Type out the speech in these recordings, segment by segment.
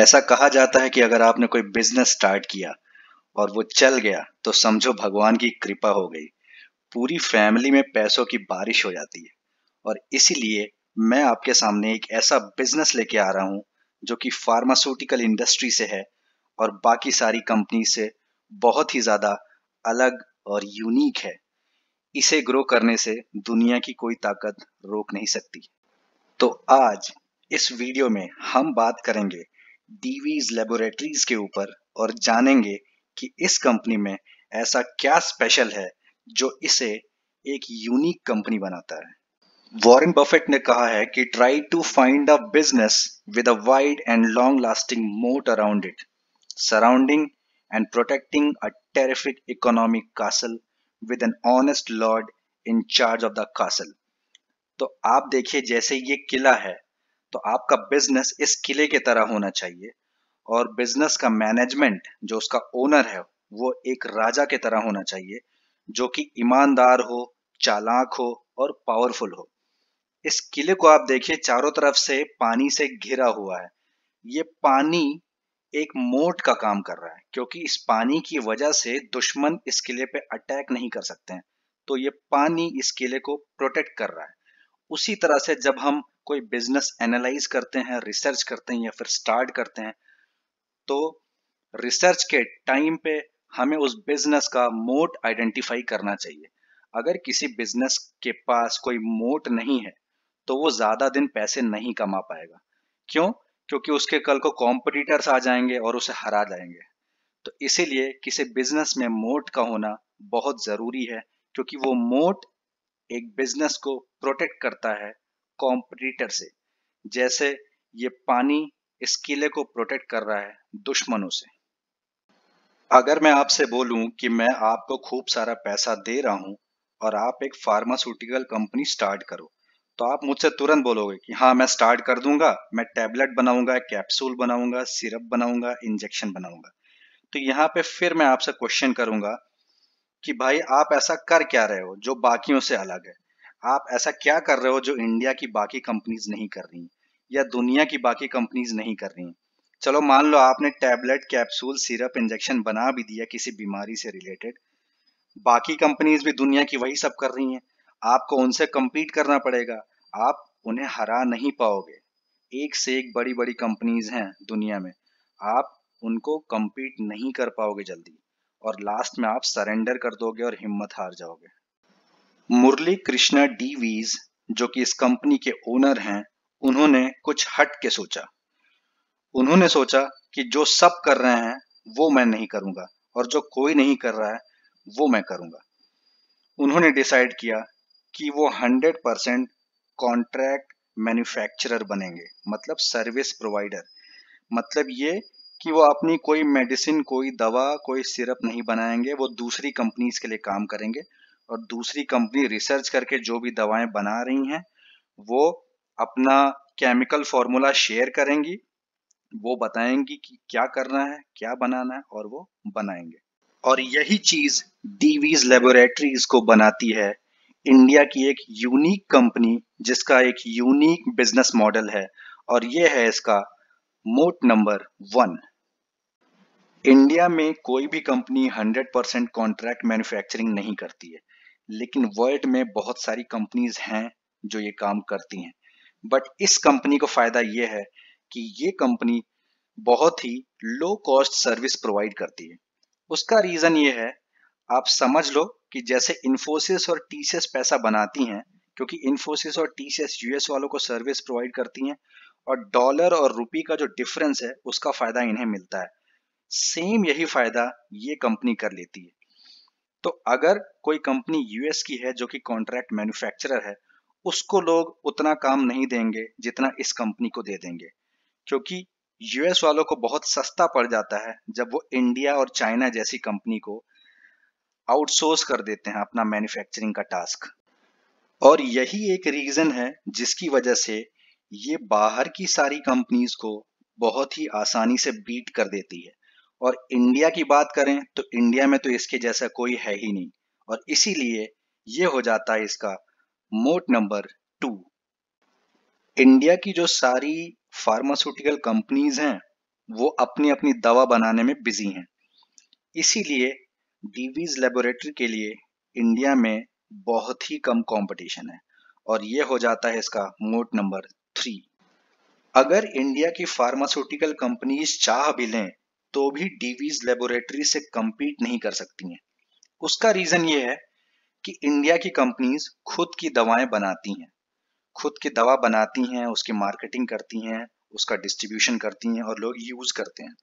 ऐसा कहा जाता है कि अगर आपने कोई बिजनेस स्टार्ट किया और वो चल गया तो समझो भगवान की कृपा हो गई पूरी फैमिली में पैसों की बारिश हो जाती है और इसीलिए मैं आपके सामने एक ऐसा बिजनेस लेके आ रहा हूँ जो कि फार्मास्यूटिकल इंडस्ट्री से है और बाकी सारी कंपनी से बहुत ही ज़्यादा अलग और यूनिक है इसे ग्रो करने से दुनिया की कोई ताकत रोक नहीं सकती तो आज इस वीडियो में हम बात करेंगे डीवीज लेबोरेटरीज के ऊपर और जानेंगे कि इस कंपनी में ऐसा क्या स्पेशल है जो इसे एक यूनिक कंपनी बनाता है वॉरेन बफेट ने कहा है कि try to find a business with a wide and long lasting moat around it surrounding and protecting a terrific economic castle with an honest lord in charge of the castle तो आप देखिए जैसे ये किला है तो आपका बिजनेस इस किले की तरह होना चाहिए और बिजनेस का मैनेजमेंट जो उसका ओनर है वो एक राजा के तरह होना चाहिए जो कि ईमानदार हो चालाक हो और पावरफुल हो इस किले को आप देखिए चारों तरफ से पानी से घिरा हुआ है ये पानी एक मोट का काम कर रहा है क्योंकि इस पानी की वजह से दुश्मन इस किले पे अटैक नहीं कर सकते हैं तो ये पानी इस किले को प्रोटेक्ट कर रहा है उसी तरह से जब हम कोई बिजनेस एनालाइज करते हैं रिसर्च करते हैं या फिर स्टार्ट करते हैं तो रिसर्च के टाइम पे हमें उस बिजनेस का मोट आइडेंटिफाई करना चाहिए अगर किसी बिजनेस के पास कोई मोट नहीं है तो वो ज्यादा दिन पैसे नहीं कमा पाएगा क्यों क्योंकि उसके कल को कॉम्पिटिटर्स आ जाएंगे और उसे हरा जाएंगे तो इसीलिए किसी बिजनेस में मोट का होना बहुत जरूरी है क्योंकि वो मोट एक बिजनेस को प्रोटेक्ट करता है कॉम्पिटिटर से जैसे ये पानी इस किले को प्रोटेक्ट कर रहा है दुश्मनों से अगर मैं आपसे बोलूं कि मैं आपको खूब सारा पैसा दे रहा हूं और आप एक फार्मास्यूटिकल कंपनी स्टार्ट करो तो आप मुझसे तुरंत बोलोगे कि हाँ मैं स्टार्ट कर दूंगा मैं टैबलेट बनाऊंगा कैप्सूल बनाऊंगा सिरप बनाऊंगा इंजेक्शन बनाऊंगा तो यहाँ पे फिर मैं आपसे क्वेश्चन करूंगा कि भाई आप ऐसा कर क्या रहे हो जो बाकियों से अलग है आप ऐसा क्या कर रहे हो जो इंडिया की बाकी कंपनीज नहीं कर रही या दुनिया की बाकी कंपनीज नहीं कर रही चलो मान लो आपने टैबलेट कैप्सूल सिरप इंजेक्शन बना भी दिया किसी बीमारी से रिलेटेड बाकी कंपनीज भी दुनिया की वही सब कर रही हैं आपको उनसे कम्पीट करना पड़ेगा आप उन्हें हरा नहीं पाओगे एक से एक बड़ी बड़ी कंपनीज हैं दुनिया में आप उनको कम्पीट नहीं कर पाओगे जल्दी और लास्ट में आप सरेंडर कर दोगे और हिम्मत हार जाओगे मुरली कृष्णा डीवीज जो कि इस कंपनी के ओनर हैं उन्होंने कुछ हट के सोचा उन्होंने सोचा कि जो सब कर रहे हैं वो मैं नहीं करूंगा और जो कोई नहीं कर रहा है वो मैं करूंगा उन्होंने डिसाइड किया कि वो 100 परसेंट कॉन्ट्रैक्ट मैन्युफैक्चरर बनेंगे मतलब सर्विस प्रोवाइडर मतलब ये कि वो अपनी कोई मेडिसिन कोई दवा कोई सिरप नहीं बनाएंगे वो दूसरी कंपनीज के लिए काम करेंगे और दूसरी कंपनी रिसर्च करके जो भी दवाएं बना रही हैं वो अपना केमिकल फॉर्मूला शेयर करेंगी वो बताएंगी कि क्या करना है क्या बनाना है और वो बनाएंगे और यही चीज डीवीज लेबोरेटरीज को बनाती है इंडिया की एक यूनिक कंपनी जिसका एक यूनिक बिजनेस मॉडल है और ये है इसका मोट नंबर वन इंडिया में कोई भी कंपनी 100% कॉन्ट्रैक्ट मैन्युफैक्चरिंग नहीं करती है लेकिन वर्ल्ड में बहुत सारी कंपनीज हैं जो ये काम करती हैं बट इस कंपनी को फायदा ये है कि ये कंपनी बहुत ही लो कॉस्ट सर्विस प्रोवाइड करती है उसका रीजन ये है आप समझ लो कि जैसे इन्फोसिस और टीसीएस पैसा बनाती हैं क्योंकि इन्फोसिस और टीसीएस यूएस वालों को सर्विस प्रोवाइड करती हैं और डॉलर और रुपी का जो डिफरेंस है उसका फायदा इन्हें मिलता है सेम यही फायदा ये कंपनी कर लेती है तो अगर कोई कंपनी यूएस की है जो कि कॉन्ट्रैक्ट मैन्युफैक्चरर है उसको लोग उतना काम नहीं देंगे जितना इस कंपनी को दे देंगे क्योंकि यूएस वालों को बहुत सस्ता पड़ जाता है जब वो इंडिया और चाइना जैसी कंपनी को आउटसोर्स कर देते हैं अपना मैन्युफैक्चरिंग का टास्क और यही एक रीजन है जिसकी वजह से ये बाहर की सारी कंपनीज को बहुत ही आसानी से बीट कर देती है और इंडिया की बात करें तो इंडिया में तो इसके जैसा कोई है ही नहीं और इसीलिए ये हो जाता है इसका मोट नंबर टू इंडिया की जो सारी फार्मास्यूटिकल कंपनीज हैं वो अपनी अपनी दवा बनाने में बिजी हैं इसीलिए डीवीज लेबोरेटरी के लिए इंडिया में बहुत ही कम कंपटीशन है और ये हो जाता है इसका मोट नंबर थ्री अगर इंडिया की फार्मास्यूटिकल कंपनीज चाह भी लें तो भी डीवीज लेबोरेटरी से कम्पीट नहीं कर सकती हैं उसका रीजन ये है कि इंडिया की कंपनीज खुद की दवाएं बनाती हैं खुद की दवा बनाती हैं उसकी मार्केटिंग करती हैं उसका डिस्ट्रीब्यूशन करती हैं और लोग यूज करते हैं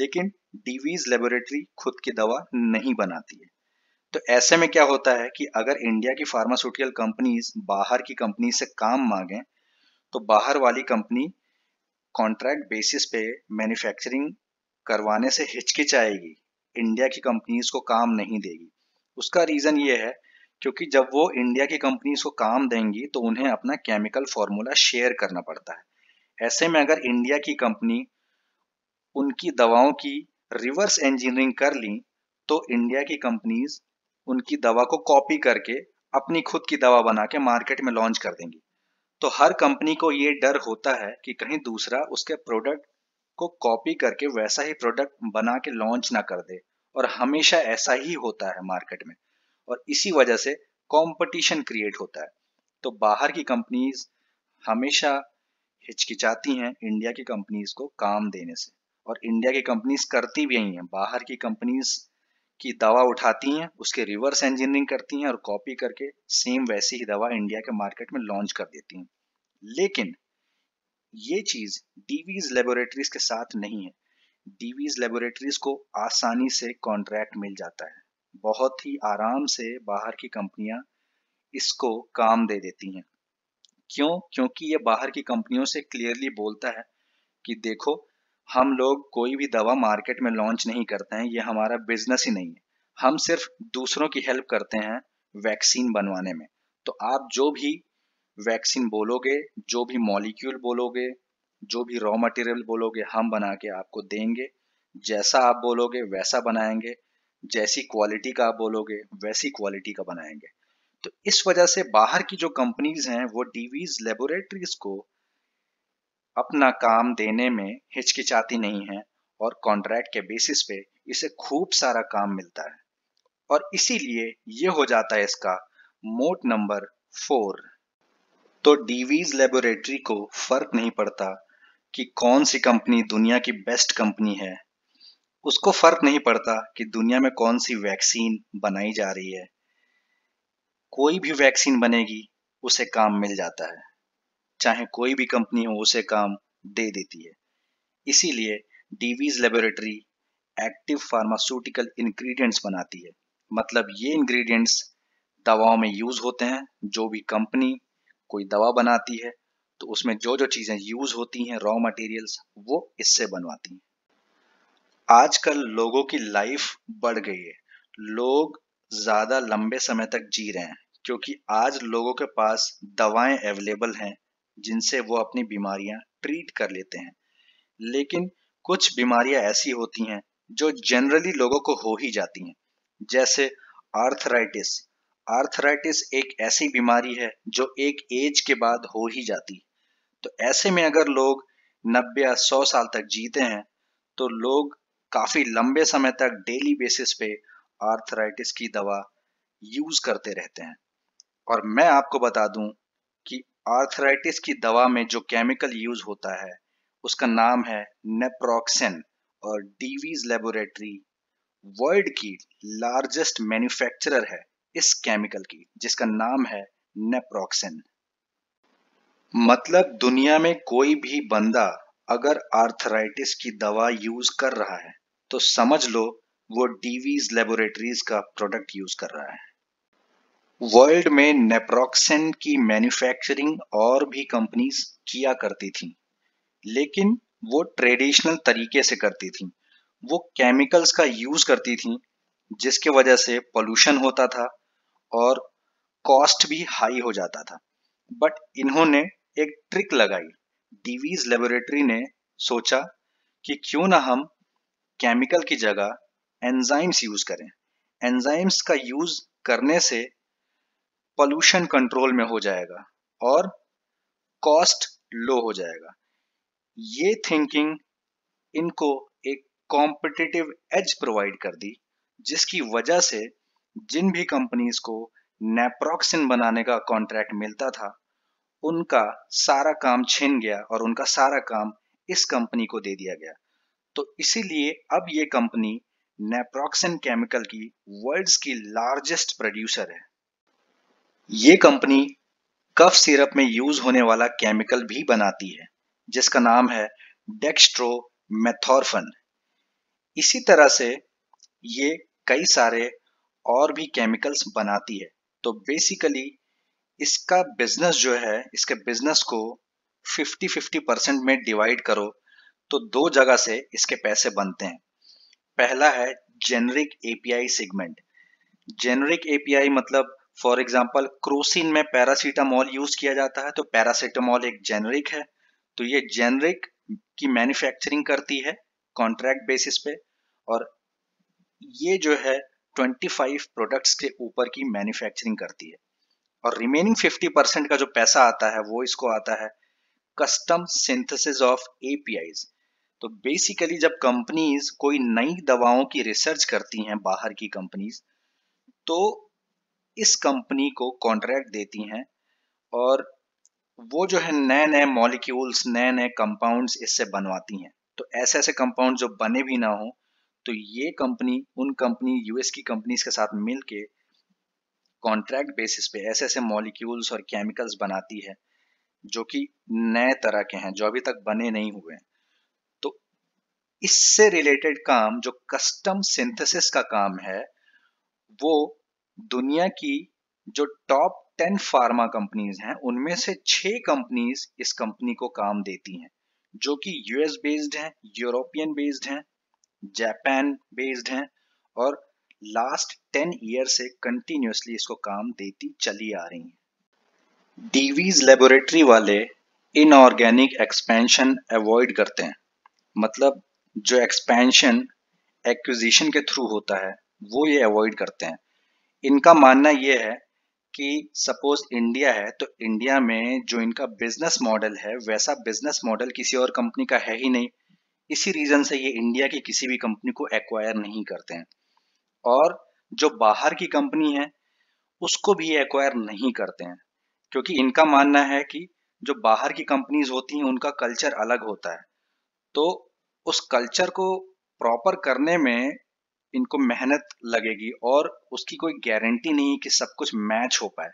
लेकिन डीवीज लेबोरेटरी खुद की दवा नहीं बनाती है तो ऐसे में क्या होता है कि अगर इंडिया की फार्मास्यूटिकल कंपनीज बाहर की कंपनी से काम मांगें तो बाहर वाली कंपनी कॉन्ट्रैक्ट बेसिस पे मैन्युफैक्चरिंग करवाने से हिचकिचाएगी इंडिया की कंपनीज को काम नहीं देगी उसका रीज़न ये है क्योंकि जब वो इंडिया की कंपनीज को काम देंगी तो उन्हें अपना केमिकल फॉर्मूला शेयर करना पड़ता है ऐसे में अगर इंडिया की कंपनी उनकी दवाओं की रिवर्स इंजीनियरिंग कर ली तो इंडिया की कंपनीज उनकी दवा को कॉपी करके अपनी खुद की दवा बना के मार्केट में लॉन्च कर देंगी तो हर कंपनी को ये डर होता है कि कहीं दूसरा उसके प्रोडक्ट को कॉपी करके वैसा ही प्रोडक्ट बना के लॉन्च ना कर दे और हमेशा ऐसा ही होता है मार्केट में और इसी वजह से कंपटीशन क्रिएट होता है तो बाहर की कंपनीज हमेशा हिचकिचाती हैं इंडिया की कंपनीज को काम देने से और इंडिया की कंपनीज करती भी यही हैं बाहर की कंपनीज की दवा उठाती हैं उसके रिवर्स इंजीनियरिंग करती हैं और कॉपी करके सेम वैसी ही दवा इंडिया के मार्केट में लॉन्च कर देती हैं लेकिन ये चीज डीवीज लेबोरेटरीज के साथ नहीं है डीवीज लेबोरेटरीज को आसानी से कॉन्ट्रैक्ट मिल जाता है बहुत ही आराम से बाहर की कंपनियां इसको काम दे देती हैं क्यों क्योंकि ये बाहर की कंपनियों से क्लियरली बोलता है कि देखो हम लोग कोई भी दवा मार्केट में लॉन्च नहीं करते हैं ये हमारा बिजनेस ही नहीं है हम सिर्फ दूसरों की हेल्प करते हैं वैक्सीन बनवाने में तो आप जो भी वैक्सीन बोलोगे जो भी मॉलिक्यूल बोलोगे जो भी रॉ मटेरियल बोलोगे हम बना के आपको देंगे जैसा आप बोलोगे वैसा बनाएंगे जैसी क्वालिटी का आप बोलोगे वैसी क्वालिटी का बनाएंगे तो इस वजह से बाहर की जो कंपनीज हैं वो डीवीज लेबोरेटरीज को अपना काम देने में हिचकिचाती नहीं है और कॉन्ट्रैक्ट के बेसिस पे इसे खूब सारा काम मिलता है और इसीलिए ये हो जाता है इसका मोट नंबर फोर तो डीवीज लेबोरेटरी को फर्क नहीं पड़ता कि कौन सी कंपनी दुनिया की बेस्ट कंपनी है उसको फर्क नहीं पड़ता कि दुनिया में कौन सी वैक्सीन बनाई जा रही है कोई भी वैक्सीन बनेगी उसे काम मिल जाता है चाहे कोई भी कंपनी हो उसे काम दे देती है इसीलिए Divi's laboratory active pharmaceutical ingredients बनाती है मतलब ये इंग्रेडिएंट्स दवाओं में यूज होते हैं जो भी कंपनी कोई दवा बनाती है तो उसमें जो जो चीज़ें यूज होती हैं रॉ मटेरियल्स वो इससे बनवाती हैं आजकल लोगों की लाइफ बढ़ गई है लोग ज़्यादा लंबे समय तक जी रहे हैं क्योंकि आज लोगों के पास दवाएं अवेलेबल हैं जिनसे वो अपनी बीमारियां ट्रीट कर लेते हैं लेकिन कुछ बीमारियां ऐसी होती हैं जो जनरली लोगों को हो ही जाती हैं जैसे आर्थराइटिस आर्थराइटिस एक ऐसी बीमारी है जो एक एज के बाद हो ही जाती तो ऐसे में अगर लोग 90 या सौ साल तक जीते हैं तो लोग काफी लंबे समय तक डेली बेसिस पे आर्थराइटिस की दवा यूज करते रहते हैं और मैं आपको बता दूं कि आर्थराइटिस की दवा में जो केमिकल यूज होता है उसका नाम है नेप्रोक्सेन और डीवीज लेबोरेटरी वर्ल्ड की लार्जेस्ट मैन्युफैक्चरर है इस केमिकल की जिसका नाम है नेप्रोक्सिन मतलब दुनिया में कोई भी बंदा अगर आर्थराइटिस की दवा यूज कर रहा है तो समझ लो वो डीवीज लेबोरेटरीज का प्रोडक्ट यूज कर रहा है वर्ल्ड में नेप्रोक्सिन की मैन्युफैक्चरिंग और भी कंपनीज किया करती थी लेकिन वो ट्रेडिशनल तरीके से करती थी वो केमिकल्स का यूज करती थी जिसके वजह से पोल्यूशन होता था और कॉस्ट भी हाई हो जाता था बट इन्होंने एक ट्रिक लगाई डीवीज लेबोरेटरी ने सोचा कि क्यों ना हम केमिकल की जगह एंजाइम्स यूज करें एंजाइम्स का यूज करने से पोल्यूशन कंट्रोल में हो जाएगा और कॉस्ट लो हो जाएगा ये थिंकिंग इनको एक कॉम्पिटिटिव एज प्रोवाइड कर दी जिसकी वजह से जिन भी कंपनीज को नेप्रोक्सिन बनाने का कॉन्ट्रैक्ट मिलता था उनका सारा काम छिन गया और उनका सारा काम इस कंपनी को दे दिया गया तो इसीलिए अब ये कंपनी नेप्रोक्सिन केमिकल की वर्ल्ड की लार्जेस्ट प्रोड्यूसर है ये कंपनी कफ सिरप में यूज होने वाला केमिकल भी बनाती है जिसका नाम है डेक्स्ट्रो मेथोरफन इसी तरह से ये कई सारे और भी केमिकल्स बनाती है तो बेसिकली इसका बिजनेस जो है इसके बिजनेस को 50-50 परसेंट में डिवाइड करो तो दो जगह से इसके पैसे बनते हैं पहला है generic API segment generic API मतलब फॉर एग्जांपल क्रोसिन में पैरासीटामोल यूज किया जाता है तो पैरासीटामोल एक जेनरिक है तो ये जेनरिक की मैन्युफैक्चरिंग करती है कॉन्ट्रैक्ट बेसिस पे और ये जो है 25 प्रोडक्ट्स के ऊपर की मैन्युफैक्चरिंग करती है और रिमेनिंग 50 परसेंट का जो पैसा आता है वो इसको आता है कस्टम सिंथेसिस ऑफ एपीआईज तो बेसिकली जब कंपनीज कोई नई दवाओं की रिसर्च करती हैं बाहर की कंपनीज तो इस कंपनी को कॉन्ट्रैक्ट देती हैं और वो जो है नए नए मॉलिक्यूल्स नए नए कंपाउंड्स इससे बनवाती हैं तो ऐसे ऐसे कंपाउंड जो बने भी ना हो तो ये कंपनी उन कंपनी यूएस की कंपनीज के साथ मिलके कॉन्ट्रैक्ट बेसिस पे ऐसे ऐसे मॉलिक्यूल्स और केमिकल्स बनाती है जो कि नए तरह के हैं जो अभी तक बने नहीं हुए हैं तो इससे रिलेटेड काम जो कस्टम सिंथेसिस का काम है वो दुनिया की जो टॉप टेन फार्मा कंपनीज हैं उनमें से छह कंपनीज इस कंपनी को काम देती हैं जो कि यूएस बेस्ड हैं यूरोपियन बेस्ड हैं जापान बेस्ड हैं और लास्ट टेन ईयर से कंटिन्यूसली इसको काम देती चली आ रही हैं डीवीज लेबोरेटरी वाले इनऑर्गेनिक एक्सपेंशन अवॉइड करते हैं मतलब जो एक्सपेंशन एक्विजिशन के थ्रू होता है वो ये अवॉइड करते हैं इनका मानना ये है कि सपोज इंडिया है तो इंडिया में जो इनका बिजनेस मॉडल है वैसा बिजनेस मॉडल किसी और कंपनी का है ही नहीं इसी रीजन से ये इंडिया की किसी भी कंपनी को एक्वायर नहीं करते हैं और जो बाहर की कंपनी है उसको भी एक्वायर नहीं करते हैं क्योंकि इनका मानना है कि जो बाहर की कंपनीज होती हैं उनका कल्चर अलग होता है तो उस कल्चर को प्रॉपर करने में इनको मेहनत लगेगी और उसकी कोई गारंटी नहीं कि सब कुछ मैच हो पाए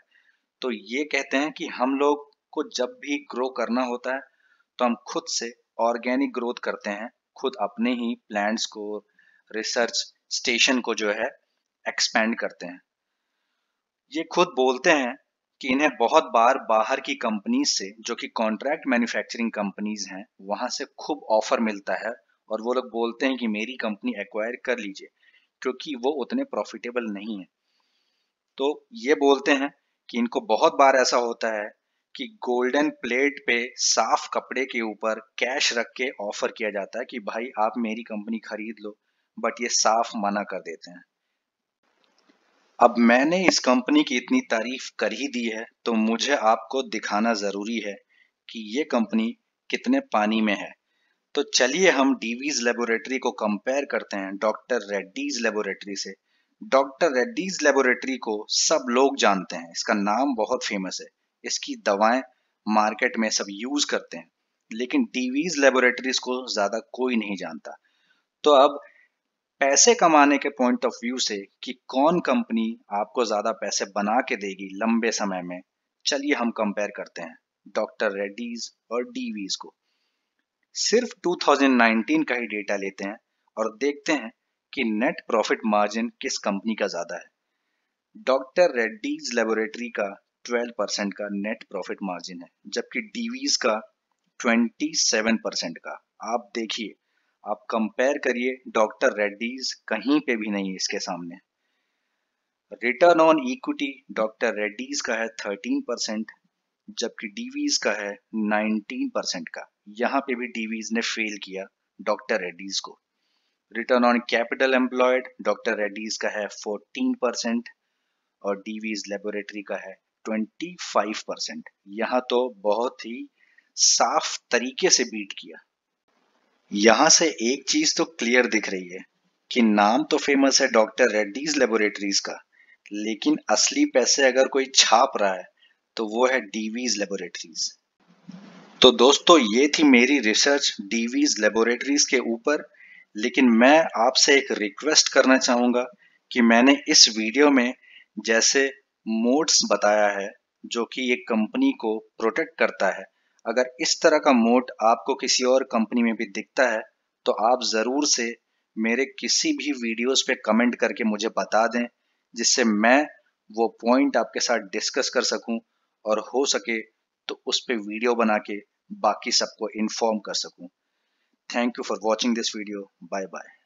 तो ये कहते हैं कि हम लोग को जब भी ग्रो करना होता है तो हम खुद से ऑर्गेनिक ग्रोथ करते हैं खुद अपने ही प्लांट्स को रिसर्च स्टेशन को जो है एक्सपेंड करते हैं ये खुद बोलते हैं कि इन्हें बहुत बार बाहर की कंपनीज से जो कि कॉन्ट्रैक्ट मैन्युफैक्चरिंग कंपनीज हैं वहां से खूब ऑफर मिलता है और वो लोग बोलते हैं कि मेरी कंपनी एक्वायर कर लीजिए क्योंकि वो उतने प्रॉफिटेबल नहीं है तो ये बोलते हैं कि इनको बहुत बार ऐसा होता है कि गोल्डन प्लेट पे साफ कपड़े के ऊपर कैश रख के ऑफर किया जाता है कि भाई आप मेरी कंपनी खरीद लो बट ये साफ मना कर देते हैं अब मैंने इस कंपनी की इतनी तारीफ कर ही दी है तो मुझे आपको दिखाना जरूरी है कि ये कंपनी कितने पानी में है तो चलिए हम डीवीज लेबोरेटरी को कंपेयर करते हैं डॉक्टर रेड्डीज लेबोरेटरी से डॉक्टर रेड्डीज लेबोरेटरी को सब लोग जानते हैं इसका नाम बहुत फेमस है इसकी दवाएं मार्केट में सब यूज करते हैं लेकिन डीवीज लेबोरेटरीज को ज्यादा कोई नहीं जानता तो अब पैसे कमाने के पॉइंट ऑफ व्यू से कि कौन कंपनी आपको ज्यादा पैसे बना के देगी लंबे समय में चलिए हम कंपेयर करते हैं डॉक्टर रेड्डीज और डीवीज को सिर्फ 2019 का ही डेटा लेते हैं और देखते हैं कि नेट प्रॉफिट मार्जिन किस कंपनी का ज्यादा है डॉक्टर रेड्डीज लेबोरेटरी का 12 परसेंट का नेट प्रॉफिट मार्जिन है जबकि डीवीज का 27 परसेंट का आप देखिए आप कंपेयर करिए डॉक्टर रेड्डीज कहीं पे भी नहीं है इसके सामने return on equity doctor Reddy's का है 13 परसेंट जबकि डीवीज का है 19 परसेंट का यहाँ पे भी डीवीज ने फेल किया डॉक्टर रेड्डीज को return on capital employed doctor Reddy's का है फोर्टीन परसेंट और डीवीज लेबोरेटरी का है 25 परसेंट यहाँ तो बहुत ही साफ तरीके से बीट किया यहां से एक चीज तो क्लियर दिख रही है कि नाम तो फेमस है डॉक्टर रेड्डीज लेबोरेटरीज का लेकिन असली पैसे अगर कोई छाप रहा है तो वो है डीवीज लेबोरेटरीज तो दोस्तों ये थी मेरी रिसर्च डीवीज लेबोरेटरीज के ऊपर लेकिन मैं आपसे एक रिक्वेस्ट करना चाहूंगा कि मैंने इस वीडियो में जैसे मोड्स बताया है जो कि एक कंपनी को प्रोटेक्ट करता है अगर इस तरह का मोड आपको किसी और कंपनी में भी दिखता है तो आप ज़रूर से मेरे किसी भी वीडियोस पे कमेंट करके मुझे बता दें जिससे मैं वो पॉइंट आपके साथ डिस्कस कर सकूं और हो सके तो उस पर वीडियो बना के बाकी सबको इन्फॉर्म कर सकूं thank you for watching this video bye bye